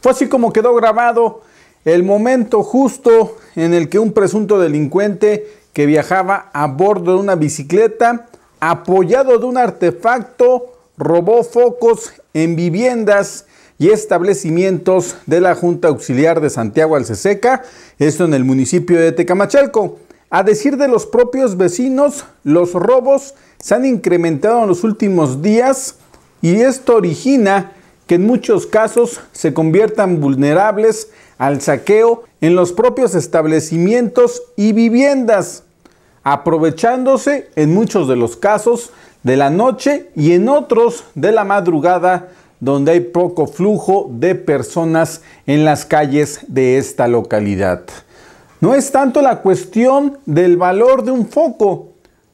Fue así como quedó grabado el momento justo en el que un presunto delincuente que viajaba a bordo de una bicicleta, apoyado de un artefacto, robó focos en viviendas y establecimientos de la Junta Auxiliar de Santiago Alceseca, esto en el municipio de Tecamachalco. A decir de los propios vecinos, los robos se han incrementado en los últimos días y esto origina que en muchos casos se conviertan vulnerables al saqueo en los propios establecimientos y viviendas, aprovechándose en muchos de los casos de la noche y en otros de la madrugada donde hay poco flujo de personas en las calles de esta localidad. No es tanto la cuestión del valor de un foco,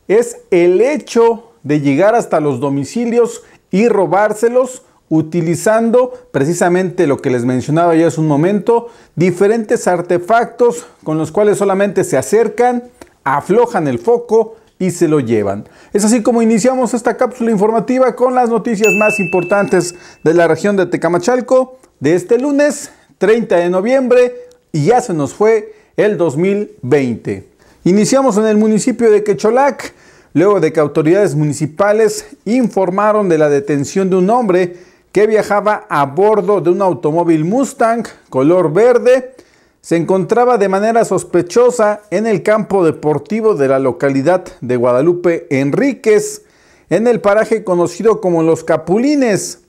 es el hecho de llegar hasta los domicilios y robárselos utilizando precisamente lo que les mencionaba ya hace un momento, diferentes artefactos con los cuales solamente se acercan, aflojan el foco y se lo llevan. Es así como iniciamos esta cápsula informativa con las noticias más importantes de la región de Tecamachalco de este lunes 30 de noviembre y ya se nos fue el 2020. Iniciamos en el municipio de Quecholac, luego de que autoridades municipales informaron de la detención de un hombre que viajaba a bordo de un automóvil Mustang color verde, se encontraba de manera sospechosa en el campo deportivo de la localidad de Guadalupe Enríquez, en el paraje conocido como Los Capulines.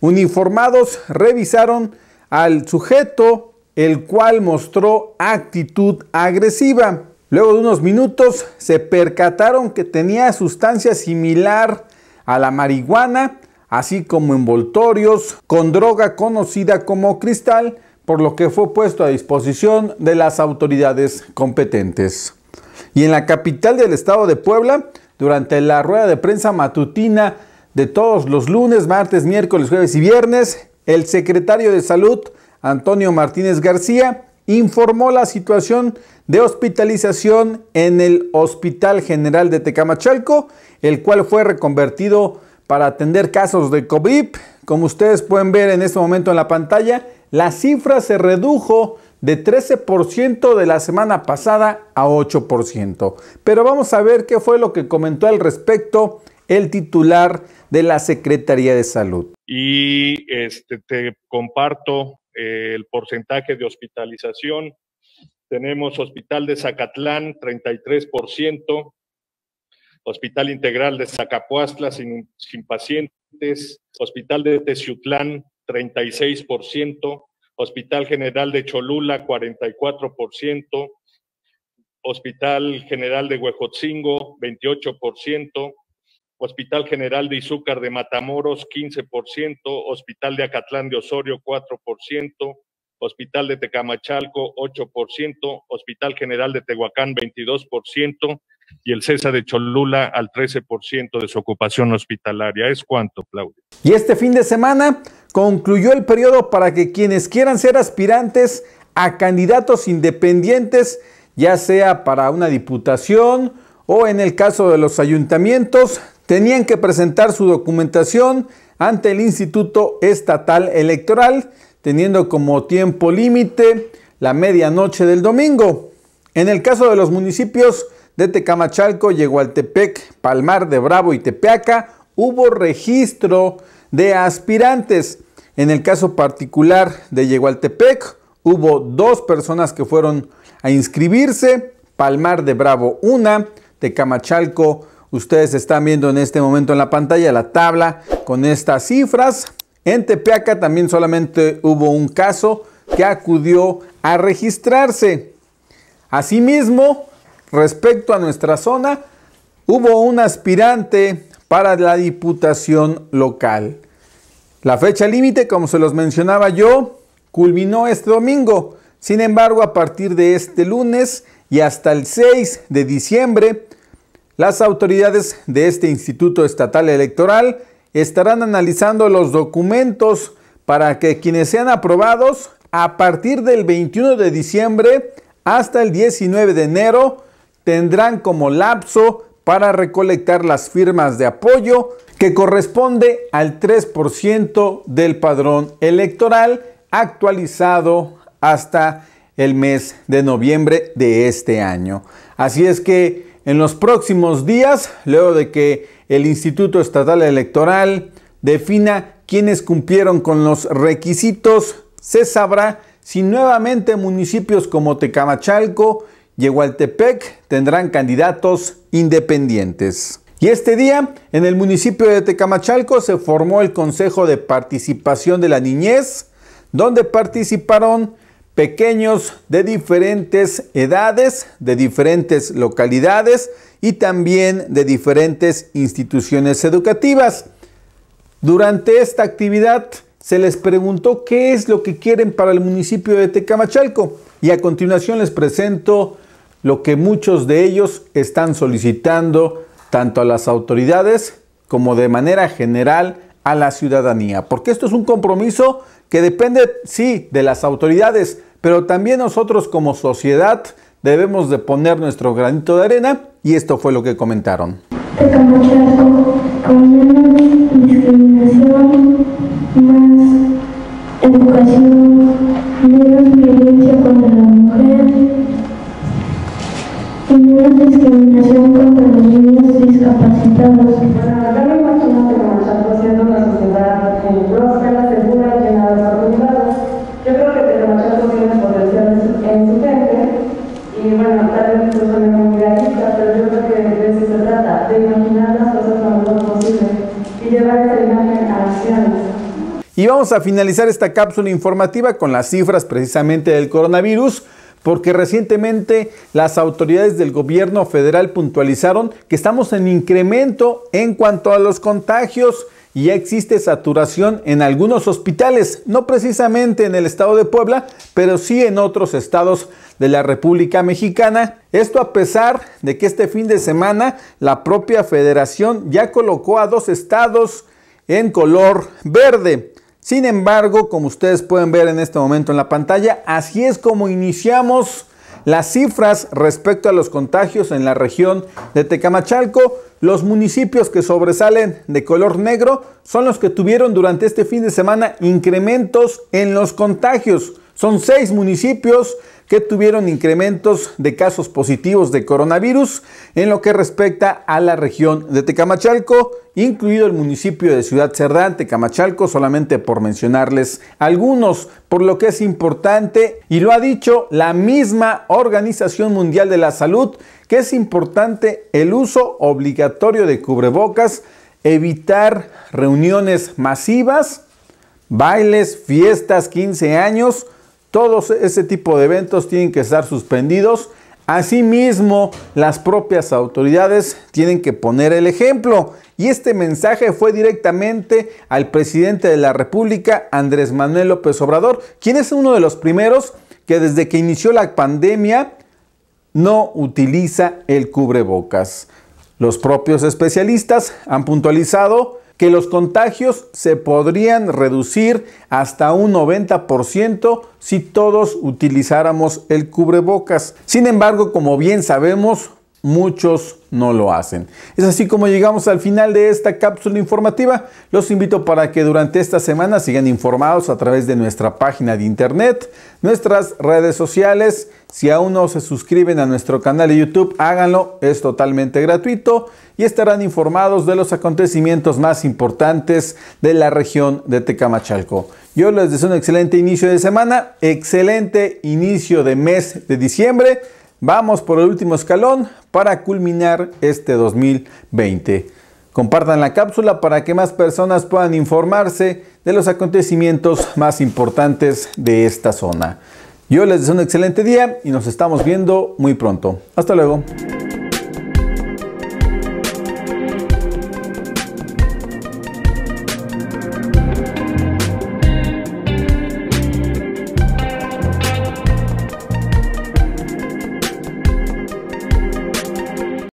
Uniformados revisaron al sujeto, el cual mostró actitud agresiva. Luego de unos minutos se percataron que tenía sustancia similar a la marihuana así como envoltorios con droga conocida como cristal, por lo que fue puesto a disposición de las autoridades competentes. Y en la capital del estado de Puebla, durante la rueda de prensa matutina de todos los lunes, martes, miércoles, jueves y viernes, el secretario de Salud, Antonio Martínez García, informó la situación de hospitalización en el Hospital General de Tecamachalco, el cual fue reconvertido para atender casos de COVID. Como ustedes pueden ver en este momento en la pantalla, la cifra se redujo de 13% de la semana pasada a 8%. Pero vamos a ver qué fue lo que comentó al respecto el titular de la Secretaría de Salud. Y este, te comparto eh, el porcentaje de hospitalización. Tenemos Hospital de Zacatlán, 33%, Hospital Integral de Zacapuastla sin, sin pacientes, Hospital de Teciutlán 36%, Hospital General de Cholula 44%, Hospital General de Huejotzingo 28%, Hospital General de Izúcar de Matamoros 15%, Hospital de Acatlán de Osorio 4%, Hospital de Tecamachalco 8%, Hospital General de Tehuacán 22%, y el CESA de Cholula al 13% de su ocupación hospitalaria. ¿Es cuánto, Claudio? Y este fin de semana concluyó el periodo para que quienes quieran ser aspirantes a candidatos independientes, ya sea para una diputación o en el caso de los ayuntamientos, tenían que presentar su documentación ante el Instituto Estatal Electoral, teniendo como tiempo límite la medianoche del domingo. En el caso de los municipios de Tecamachalco, Yegualtepec, Palmar de Bravo y Tepeaca, hubo registro de aspirantes. En el caso particular de Yegualtepec, hubo dos personas que fueron a inscribirse, Palmar de Bravo una, Tecamachalco, ustedes están viendo en este momento en la pantalla la tabla con estas cifras. En Tepeaca también solamente hubo un caso que acudió a registrarse. Asimismo, Respecto a nuestra zona, hubo un aspirante para la Diputación local. La fecha límite, como se los mencionaba yo, culminó este domingo. Sin embargo, a partir de este lunes y hasta el 6 de diciembre, las autoridades de este Instituto Estatal Electoral estarán analizando los documentos para que quienes sean aprobados a partir del 21 de diciembre hasta el 19 de enero tendrán como lapso para recolectar las firmas de apoyo que corresponde al 3% del padrón electoral actualizado hasta el mes de noviembre de este año. Así es que en los próximos días, luego de que el Instituto Estatal Electoral defina quienes cumplieron con los requisitos, se sabrá si nuevamente municipios como Tecamachalco Yehualtepec tendrán candidatos independientes. Y este día, en el municipio de Tecamachalco, se formó el Consejo de Participación de la Niñez, donde participaron pequeños de diferentes edades, de diferentes localidades y también de diferentes instituciones educativas. Durante esta actividad se les preguntó qué es lo que quieren para el municipio de Tecamachalco y a continuación les presento lo que muchos de ellos están solicitando tanto a las autoridades como de manera general a la ciudadanía. Porque esto es un compromiso que depende, sí, de las autoridades, pero también nosotros como sociedad debemos de poner nuestro granito de arena y esto fue lo que comentaron. Este a finalizar esta cápsula informativa con las cifras precisamente del coronavirus porque recientemente las autoridades del gobierno federal puntualizaron que estamos en incremento en cuanto a los contagios y ya existe saturación en algunos hospitales, no precisamente en el estado de Puebla, pero sí en otros estados de la República Mexicana. Esto a pesar de que este fin de semana la propia federación ya colocó a dos estados en color verde. Sin embargo, como ustedes pueden ver en este momento en la pantalla, así es como iniciamos las cifras respecto a los contagios en la región de Tecamachalco. Los municipios que sobresalen de color negro son los que tuvieron durante este fin de semana incrementos en los contagios. Son seis municipios que tuvieron incrementos de casos positivos de coronavirus en lo que respecta a la región de Tecamachalco, incluido el municipio de Ciudad Cerdán, Tecamachalco, solamente por mencionarles algunos, por lo que es importante, y lo ha dicho la misma Organización Mundial de la Salud, que es importante el uso obligatorio de cubrebocas, evitar reuniones masivas, bailes, fiestas, 15 años, todos ese tipo de eventos tienen que estar suspendidos. Asimismo, las propias autoridades tienen que poner el ejemplo. Y este mensaje fue directamente al presidente de la República, Andrés Manuel López Obrador, quien es uno de los primeros que desde que inició la pandemia no utiliza el cubrebocas. Los propios especialistas han puntualizado que los contagios se podrían reducir hasta un 90% si todos utilizáramos el cubrebocas. Sin embargo, como bien sabemos, muchos no lo hacen. Es así como llegamos al final de esta cápsula informativa. Los invito para que durante esta semana sigan informados a través de nuestra página de internet, nuestras redes sociales. Si aún no se suscriben a nuestro canal de YouTube, háganlo, es totalmente gratuito y estarán informados de los acontecimientos más importantes de la región de Tecamachalco. Yo les deseo un excelente inicio de semana, excelente inicio de mes de diciembre. Vamos por el último escalón para culminar este 2020. Compartan la cápsula para que más personas puedan informarse de los acontecimientos más importantes de esta zona. Yo les deseo un excelente día y nos estamos viendo muy pronto. Hasta luego.